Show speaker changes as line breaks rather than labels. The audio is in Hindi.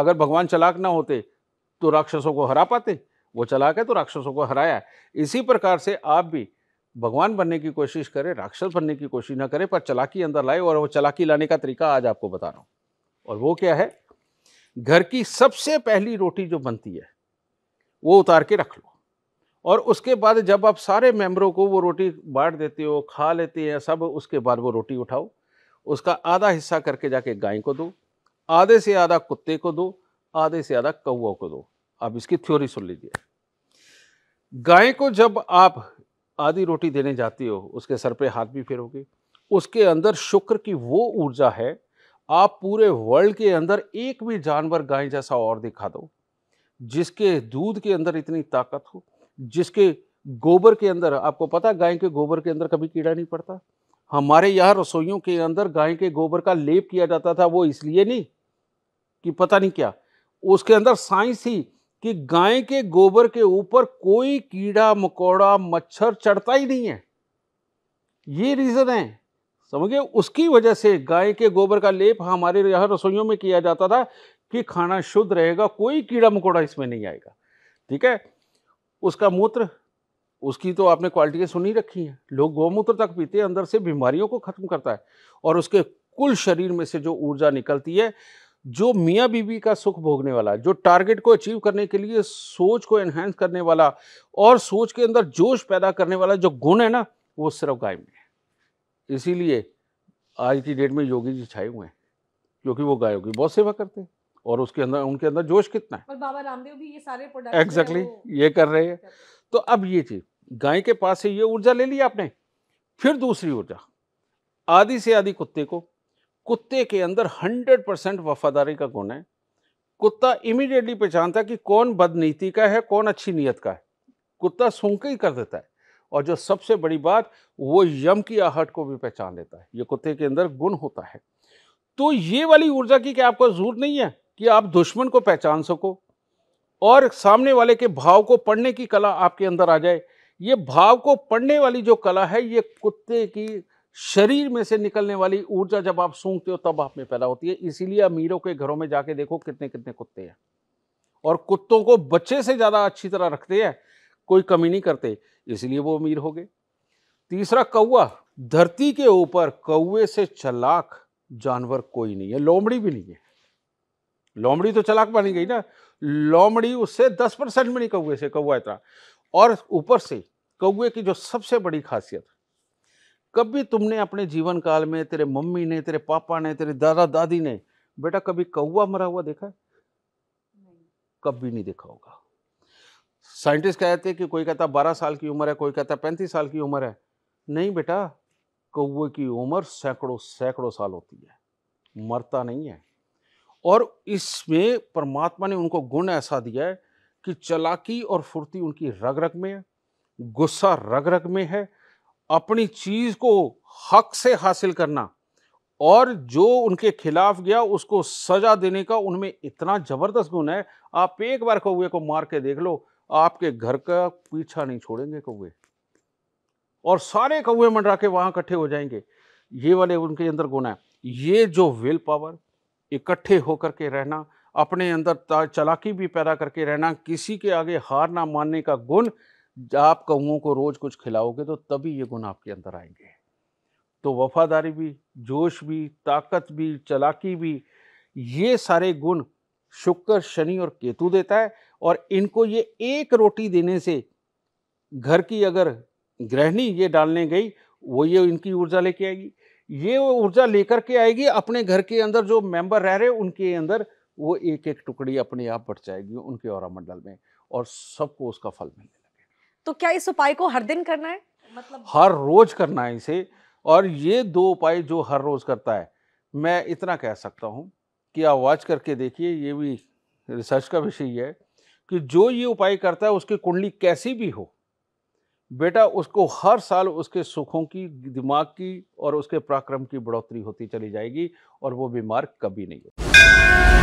अगर भगवान चलाक ना होते तो राक्षसों को हरा पाते वो चलाक है तो राक्षसों को हराया इसी प्रकार से आप भी भगवान बनने की कोशिश करें राक्षस बनने की कोशिश ना करें पर चलाकी अंदर लाए और वो चलाकी लाने का तरीका आज आपको बता रहा हूँ और वो क्या है घर की सबसे पहली रोटी जो बनती है वो उतार के रख लो और उसके बाद जब आप सारे मेम्बरों को वो रोटी बांट देते हो खा लेते हैं सब उसके बाद वो रोटी उठाओ उसका आधा हिस्सा करके जाके गाय को दो आधे से आधा कुत्ते को दो आधे से आधा कौआ को दो आप इसकी थ्योरी सुन लीजिए गाय को जब आप आधी रोटी देने जाती हो उसके सर पे हाथ भी फेरोगे उसके अंदर शुक्र की वो ऊर्जा है आप पूरे वर्ल्ड के अंदर एक भी जानवर गाय जैसा और दिखा दो जिसके दूध के अंदर इतनी ताकत हो जिसके गोबर के अंदर आपको पता गाय के गोबर के अंदर कभी कीड़ा नहीं पड़ता हमारे यहाँ रसोइयों के अंदर गाय के गोबर का लेप किया जाता था वो इसलिए नहीं कि पता नहीं क्या उसके अंदर साइंस थी कि गाय के गोबर के ऊपर कोई कीड़ा मकोड़ा मच्छर चढ़ता ही नहीं है ये रीज़न है समझिए उसकी वजह से गाय के गोबर का लेप हमारे यहाँ रसोइयों में किया जाता था कि खाना शुद्ध रहेगा कोई कीड़ा मकोड़ा इसमें नहीं आएगा ठीक है उसका मूत्र उसकी तो आपने क्वालिटियाँ सुनी रखी हैं लोग गौमूत्र तक पीते हैं अंदर से बीमारियों को ख़त्म करता है और उसके कुल शरीर में से जो ऊर्जा निकलती है जो मियाँ बीबी का सुख भोगने वाला जो टारगेट को अचीव करने के लिए सोच को एनहेंस करने वाला और सोच के अंदर जोश पैदा करने वाला जो गुण है ना वो सिर्फ गाय में है इसीलिए आज की डेट में योगी जी छाए हुए हैं क्योंकि वो गायों की बहुत सेवा करते हैं और उसके अंदर उनके अंदर जोश कितना है और बाबा रामदेव भी ये सारे प्रोडक्ट एग्जैक्टली exactly, ये कर रहे हैं तो अब ये चीज़ गाय के पास से ये ऊर्जा ले ली आपने फिर दूसरी ऊर्जा आधी से आधी कुत्ते को कुत्ते के अंदर 100 परसेंट वफादारी का गुण है कुत्ता इमीडिएटली पहचानता है कि कौन बदनीति का है कौन अच्छी नीयत का है कुत्ता सूंख ही कर देता है और जो सबसे बड़ी बात वो यम की आहट को भी पहचान लेता है ये कुत्ते के अंदर गुण होता है तो ये वाली ऊर्जा की क्या आपको जरूरत नहीं है कि आप दुश्मन को पहचान सको और सामने वाले के भाव को पढ़ने की कला आपके अंदर आ जाए ये भाव को पढ़ने वाली जो कला है ये कुत्ते की शरीर में से निकलने वाली ऊर्जा जब आप सूंघते हो तब आप में पैदा होती है इसीलिए अमीरों के घरों में जाके देखो कितने कितने कुत्ते हैं और कुत्तों को बच्चे से ज़्यादा अच्छी तरह रखते हैं कोई कमी नहीं करते इसलिए वो अमीर हो गए तीसरा कौआ धरती के ऊपर कौए से चलाक जानवर कोई नहीं है लोमड़ी भी नहीं है लोमड़ी तो चलाक बनी गई ना लोमड़ी उससे दस परसेंट में नहीं कौए से कौआ इतना और ऊपर से कौए की जो सबसे बड़ी खासियत कभी तुमने अपने जीवन काल में तेरे मम्मी ने तेरे पापा ने तेरे दादा दादी ने बेटा कभी कौआ मरा हुआ देखा है कभी नहीं देखा होगा साइंटिस्ट कहते हैं कि कोई कहता बारह साल की उम्र है कोई कहता पैंतीस साल की उम्र है नहीं बेटा कौए की उम्र सैकड़ों सैकड़ों साल होती है मरता नहीं है और इसमें परमात्मा ने उनको गुण ऐसा दिया है कि चलाकी और फुर्ती उनकी रग रग में है गुस्सा रग रग में है अपनी चीज़ को हक से हासिल करना और जो उनके खिलाफ गया उसको सजा देने का उनमें इतना ज़बरदस्त गुण है आप एक बार कौए को मार के देख लो आपके घर का पीछा नहीं छोड़ेंगे कौए और सारे कौए मंडरा के वहां इकट्ठे हो जाएंगे ये वाले उनके अंदर गुण है ये जो विल पावर इकट्ठे होकर के रहना अपने अंदर चलाकी भी पैदा करके रहना किसी के आगे हार ना मानने का गुण आप कौओं को रोज़ कुछ खिलाओगे तो तभी ये गुण आपके अंदर आएंगे तो वफादारी भी जोश भी ताकत भी चलाकी भी ये सारे गुण शुक्र शनि और केतु देता है और इनको ये एक रोटी देने से घर की अगर गृहिणी ये डालने गई वो ये इनकी ऊर्जा लेके आएगी ये ऊर्जा लेकर के आएगी अपने घर के अंदर जो मेंबर रह रहे उनके अंदर वो एक एक टुकड़ी अपने आप बढ़ जाएगी उनके और मंडल में और सबको उसका फल मिलने लगेगा तो क्या इस उपाय को हर दिन करना है मतलब हर रोज करना है इसे और ये दो उपाय जो हर रोज करता है मैं इतना कह सकता हूँ कि आप वाच करके देखिए ये भी रिसर्च का विषय है कि जो ये उपाय करता है उसकी कुंडली कैसी भी हो बेटा उसको हर साल उसके सुखों की दिमाग की और उसके पराक्रम की बढ़ोतरी होती चली जाएगी और वो बीमार कभी नहीं होती